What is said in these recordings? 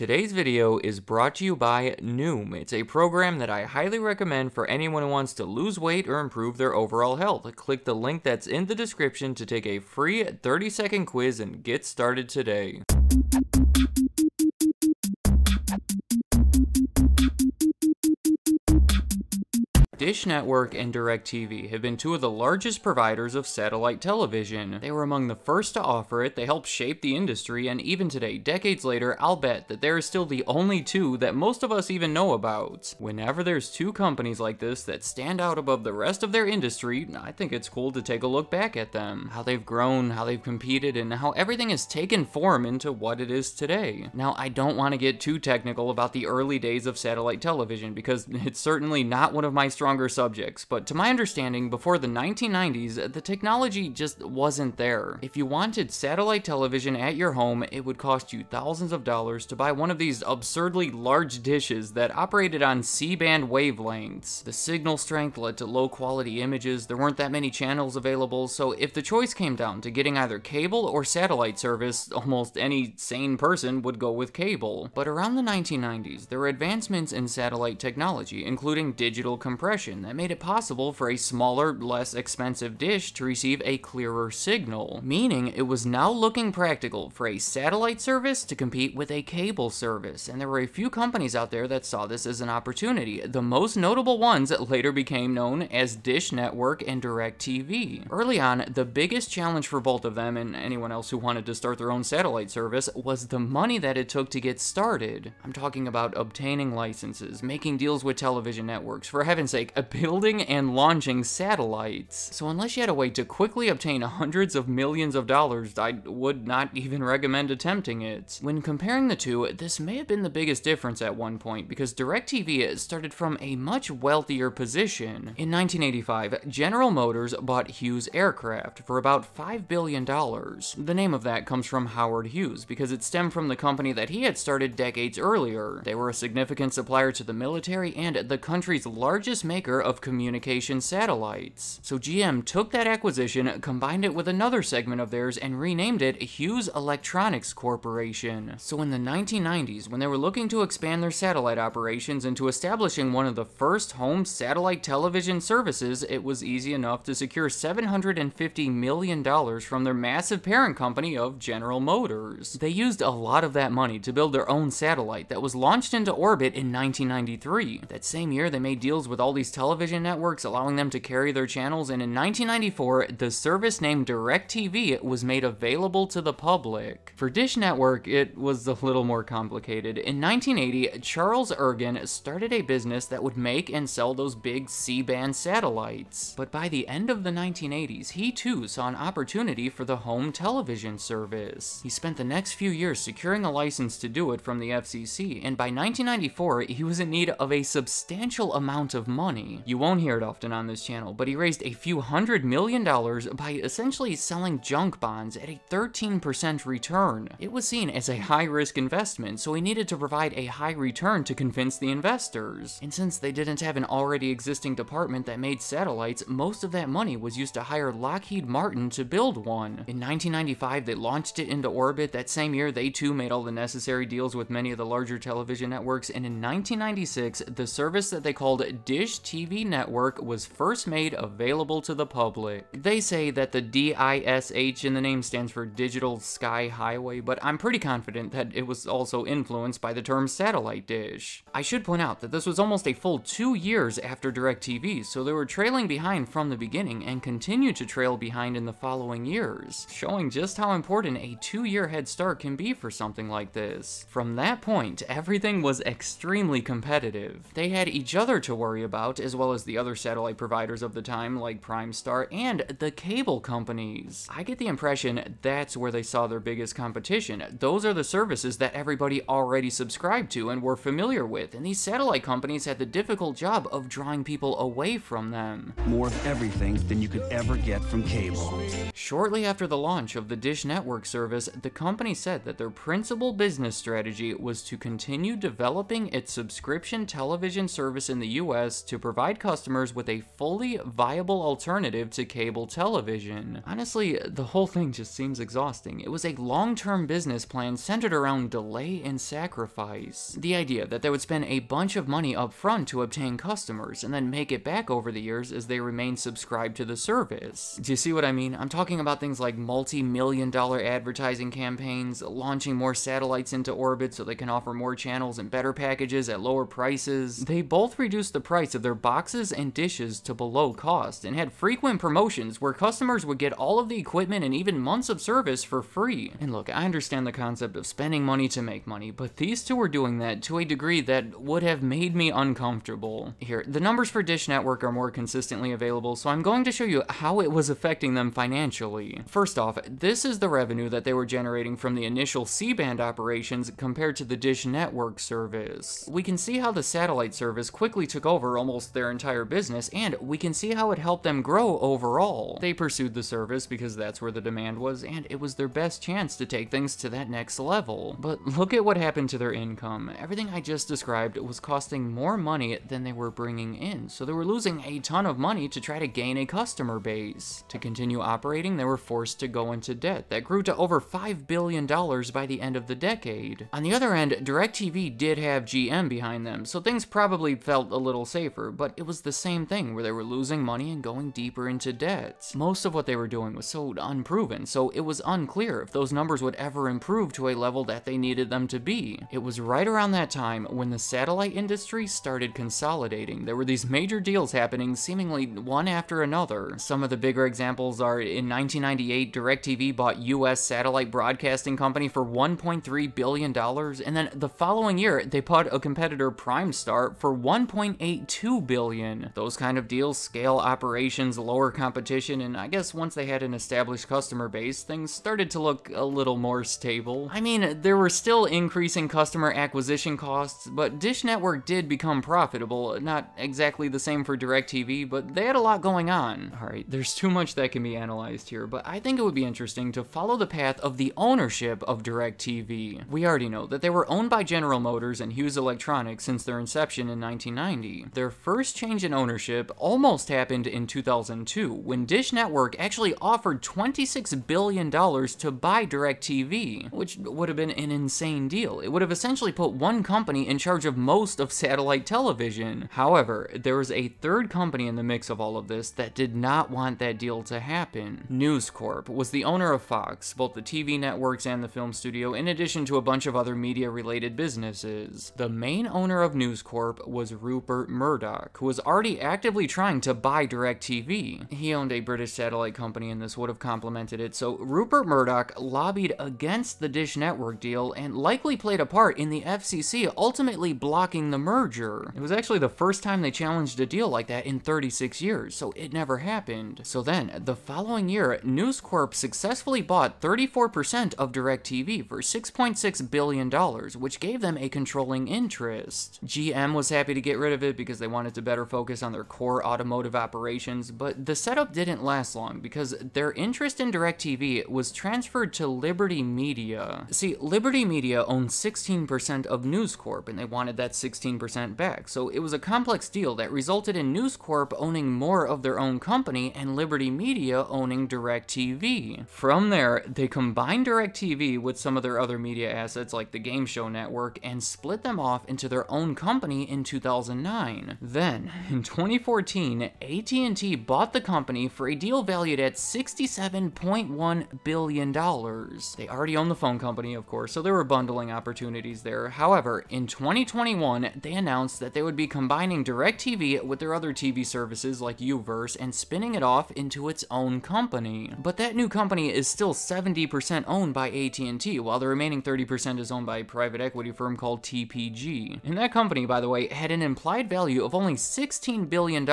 Today's video is brought to you by Noom. It's a program that I highly recommend for anyone who wants to lose weight or improve their overall health. Click the link that's in the description to take a free 30-second quiz and get started today. Dish Network and DirecTV have been two of the largest providers of satellite television. They were among the first to offer it, they helped shape the industry, and even today, decades later, I'll bet that they are still the only two that most of us even know about. Whenever there's two companies like this that stand out above the rest of their industry, I think it's cool to take a look back at them. How they've grown, how they've competed, and how everything has taken form into what it is today. Now, I don't want to get too technical about the early days of satellite television because it's certainly not one of my strong stronger subjects, but to my understanding, before the 1990s, the technology just wasn't there. If you wanted satellite television at your home, it would cost you thousands of dollars to buy one of these absurdly large dishes that operated on C-band wavelengths. The signal strength led to low quality images, there weren't that many channels available, so if the choice came down to getting either cable or satellite service, almost any sane person would go with cable. But around the 1990s, there were advancements in satellite technology, including digital compression compression that made it possible for a smaller, less expensive dish to receive a clearer signal, meaning it was now looking practical for a satellite service to compete with a cable service, and there were a few companies out there that saw this as an opportunity, the most notable ones later became known as Dish Network and DirecTV. Early on, the biggest challenge for both of them, and anyone else who wanted to start their own satellite service, was the money that it took to get started. I'm talking about obtaining licenses, making deals with television networks, for heaven's sake, like a building and launching satellites. So unless you had a way to quickly obtain hundreds of millions of dollars, I would not even recommend attempting it. When comparing the two, this may have been the biggest difference at one point because DirecTV started from a much wealthier position. In 1985, General Motors bought Hughes Aircraft for about $5 billion. The name of that comes from Howard Hughes because it stemmed from the company that he had started decades earlier. They were a significant supplier to the military and the country's largest maker maker of communication satellites. So GM took that acquisition, combined it with another segment of theirs, and renamed it Hughes Electronics Corporation. So in the 1990s, when they were looking to expand their satellite operations into establishing one of the first home satellite television services, it was easy enough to secure $750 million from their massive parent company of General Motors. They used a lot of that money to build their own satellite that was launched into orbit in 1993. That same year, they made deals with all these these television networks, allowing them to carry their channels, and in 1994, the service named DirecTV was made available to the public. For Dish Network, it was a little more complicated. In 1980, Charles Ergen started a business that would make and sell those big C-band satellites. But by the end of the 1980s, he too saw an opportunity for the home television service. He spent the next few years securing a license to do it from the FCC, and by 1994, he was in need of a substantial amount of money money. You won't hear it often on this channel, but he raised a few hundred million dollars by essentially selling junk bonds at a 13% return. It was seen as a high-risk investment, so he needed to provide a high return to convince the investors. And since they didn't have an already existing department that made satellites, most of that money was used to hire Lockheed Martin to build one. In 1995, they launched it into orbit. That same year, they too made all the necessary deals with many of the larger television networks, and in 1996, the service that they called Dish TV network was first made available to the public. They say that the DISH in the name stands for Digital Sky Highway, but I'm pretty confident that it was also influenced by the term satellite dish. I should point out that this was almost a full two years after DirecTV, so they were trailing behind from the beginning and continued to trail behind in the following years, showing just how important a two-year head start can be for something like this. From that point, everything was extremely competitive. They had each other to worry about out, as well as the other satellite providers of the time, like Primestar, and the cable companies. I get the impression that's where they saw their biggest competition. Those are the services that everybody already subscribed to and were familiar with, and these satellite companies had the difficult job of drawing people away from them. More of everything than you could ever get from cable. Shortly after the launch of the Dish Network service, the company said that their principal business strategy was to continue developing its subscription television service in the US to provide customers with a fully viable alternative to cable television. Honestly, the whole thing just seems exhausting. It was a long-term business plan centered around delay and sacrifice. The idea that they would spend a bunch of money up front to obtain customers and then make it back over the years as they remain subscribed to the service. Do you see what I mean? I'm talking about things like multi-million dollar advertising campaigns, launching more satellites into orbit so they can offer more channels and better packages at lower prices. They both reduce the price of their their boxes and dishes to below cost and had frequent promotions where customers would get all of the equipment and even months of service for free. And look, I understand the concept of spending money to make money, but these two were doing that to a degree that would have made me uncomfortable. Here, the numbers for Dish Network are more consistently available, so I'm going to show you how it was affecting them financially. First off, this is the revenue that they were generating from the initial C-band operations compared to the Dish Network service. We can see how the satellite service quickly took over almost their entire business, and we can see how it helped them grow overall. They pursued the service because that's where the demand was, and it was their best chance to take things to that next level. But look at what happened to their income. Everything I just described was costing more money than they were bringing in, so they were losing a ton of money to try to gain a customer base. To continue operating, they were forced to go into debt that grew to over $5 billion by the end of the decade. On the other end, DirecTV did have GM behind them, so things probably felt a little safer, but it was the same thing where they were losing money and going deeper into debt. Most of what they were doing was so unproven, so it was unclear if those numbers would ever improve to a level that they needed them to be. It was right around that time when the satellite industry started consolidating. There were these major deals happening seemingly one after another. Some of the bigger examples are in 1998, DirecTV bought US Satellite Broadcasting Company for $1.3 billion, and then the following year, they bought a competitor Prime Star for $1.82 Billion, Those kind of deals scale operations, lower competition, and I guess once they had an established customer base, things started to look a little more stable. I mean, there were still increasing customer acquisition costs, but Dish Network did become profitable. Not exactly the same for DirecTV, but they had a lot going on. Alright, there's too much that can be analyzed here, but I think it would be interesting to follow the path of the ownership of DirecTV. We already know that they were owned by General Motors and Hughes Electronics since their inception in 1990. Their first change in ownership almost happened in 2002 when Dish Network actually offered $26 billion to buy DirecTV, which would have been an insane deal. It would have essentially put one company in charge of most of satellite television. However, there was a third company in the mix of all of this that did not want that deal to happen. News Corp was the owner of Fox, both the TV networks and the film studio, in addition to a bunch of other media-related businesses. The main owner of News Corp was Rupert Murdoch, Murdoch, who was already actively trying to buy DirecTV. He owned a British satellite company and this would have complemented it, so Rupert Murdoch lobbied against the Dish Network deal and likely played a part in the FCC ultimately blocking the merger. It was actually the first time they challenged a deal like that in 36 years, so it never happened. So then, the following year, News Corp successfully bought 34% of DirecTV for $6.6 .6 billion, which gave them a controlling interest. GM was happy to get rid of it because they wanted wanted to better focus on their core automotive operations, but the setup didn't last long because their interest in DirecTV was transferred to Liberty Media. See, Liberty Media owned 16% of News Corp, and they wanted that 16% back, so it was a complex deal that resulted in News Corp owning more of their own company and Liberty Media owning DirecTV. From there, they combined DirecTV with some of their other media assets like the Game Show Network and split them off into their own company in 2009. Then, in 2014, AT&T bought the company for a deal valued at $67.1 billion. They already own the phone company, of course, so there were bundling opportunities there. However, in 2021, they announced that they would be combining DirecTV with their other TV services like Uverse and spinning it off into its own company. But that new company is still 70% owned by AT&T, while the remaining 30% is owned by a private equity firm called TPG. And that company, by the way, had an implied value of only $16 billion,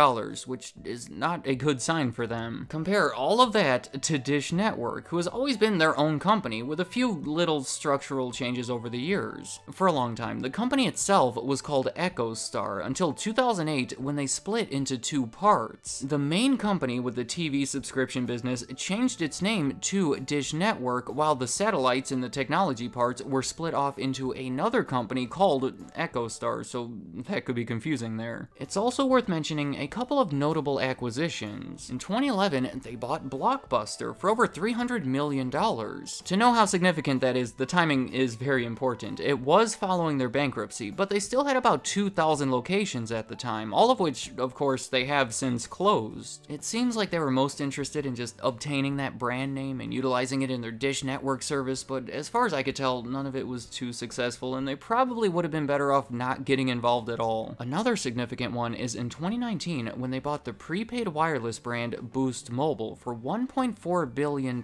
which is not a good sign for them. Compare all of that to Dish Network, who has always been their own company with a few little structural changes over the years. For a long time, the company itself was called EchoStar until 2008 when they split into two parts. The main company with the TV subscription business changed its name to Dish Network while the satellites and the technology parts were split off into another company called EchoStar, so that could be confusing there. It's also worth mentioning a couple of notable acquisitions. In 2011, they bought Blockbuster for over $300 million. To know how significant that is, the timing is very important. It was following their bankruptcy, but they still had about 2,000 locations at the time, all of which, of course, they have since closed. It seems like they were most interested in just obtaining that brand name and utilizing it in their Dish Network service, but as far as I could tell, none of it was too successful, and they probably would have been better off not getting involved at all. Another significant significant one is in 2019 when they bought the prepaid wireless brand Boost Mobile for $1.4 billion.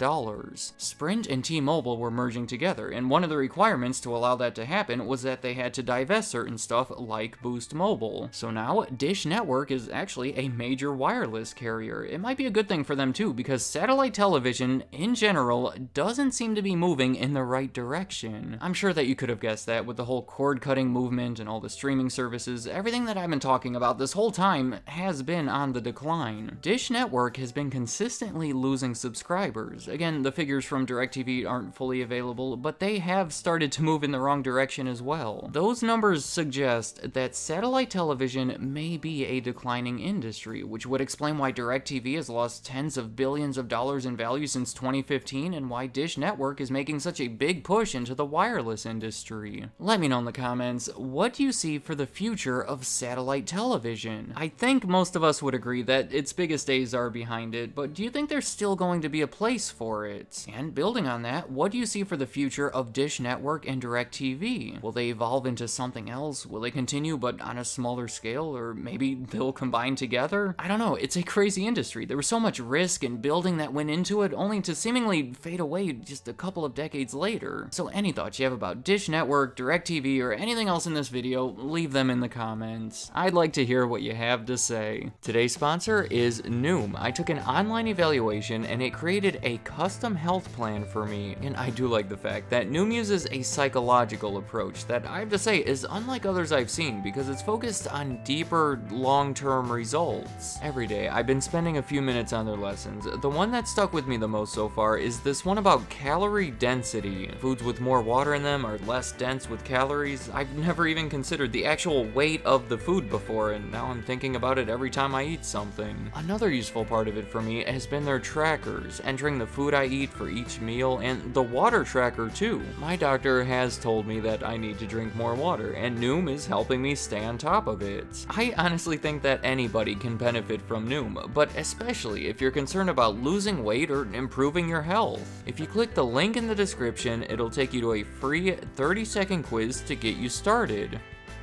Sprint and T-Mobile were merging together, and one of the requirements to allow that to happen was that they had to divest certain stuff like Boost Mobile. So now, Dish Network is actually a major wireless carrier. It might be a good thing for them too, because satellite television, in general, doesn't seem to be moving in the right direction. I'm sure that you could have guessed that with the whole cord-cutting movement and all the streaming services, everything that I've been talking talking about this whole time has been on the decline. Dish Network has been consistently losing subscribers. Again, the figures from DirecTV aren't fully available, but they have started to move in the wrong direction as well. Those numbers suggest that satellite television may be a declining industry, which would explain why DirecTV has lost tens of billions of dollars in value since 2015 and why Dish Network is making such a big push into the wireless industry. Let me know in the comments, what do you see for the future of satellite television? television. I think most of us would agree that its biggest days are behind it, but do you think there's still going to be a place for it? And building on that, what do you see for the future of Dish Network and DirecTV? Will they evolve into something else? Will they continue but on a smaller scale? Or maybe they'll combine together? I don't know, it's a crazy industry. There was so much risk and building that went into it, only to seemingly fade away just a couple of decades later. So any thoughts you have about Dish Network, DirecTV, or anything else in this video, leave them in the comments. I'd like to hear what you have to say. Today's sponsor is Noom. I took an online evaluation and it created a custom health plan for me, and I do like the fact that Noom uses a psychological approach that I have to say is unlike others I've seen because it's focused on deeper, long-term results. Every day, I've been spending a few minutes on their lessons. The one that stuck with me the most so far is this one about calorie density. Foods with more water in them are less dense with calories. I've never even considered the actual weight of the food before, before, and now I'm thinking about it every time I eat something. Another useful part of it for me has been their trackers, entering the food I eat for each meal, and the water tracker too. My doctor has told me that I need to drink more water, and Noom is helping me stay on top of it. I honestly think that anybody can benefit from Noom, but especially if you're concerned about losing weight or improving your health. If you click the link in the description, it'll take you to a free 30 second quiz to get you started.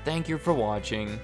Thank you for watching.